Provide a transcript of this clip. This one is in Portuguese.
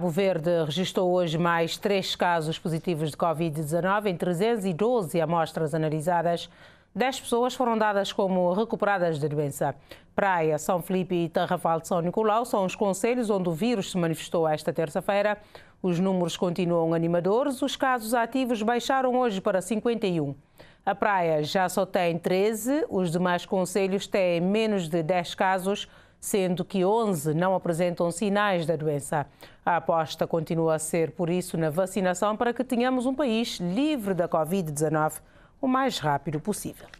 O Verde registrou hoje mais três casos positivos de Covid-19 em 312 amostras analisadas. Dez pessoas foram dadas como recuperadas da doença. Praia, São Felipe e Tarrafal de São Nicolau são os conselhos onde o vírus se manifestou esta terça-feira. Os números continuam animadores. Os casos ativos baixaram hoje para 51. A Praia já só tem 13, os demais conselhos têm menos de 10 casos sendo que 11 não apresentam sinais da doença. A aposta continua a ser, por isso, na vacinação para que tenhamos um país livre da Covid-19 o mais rápido possível.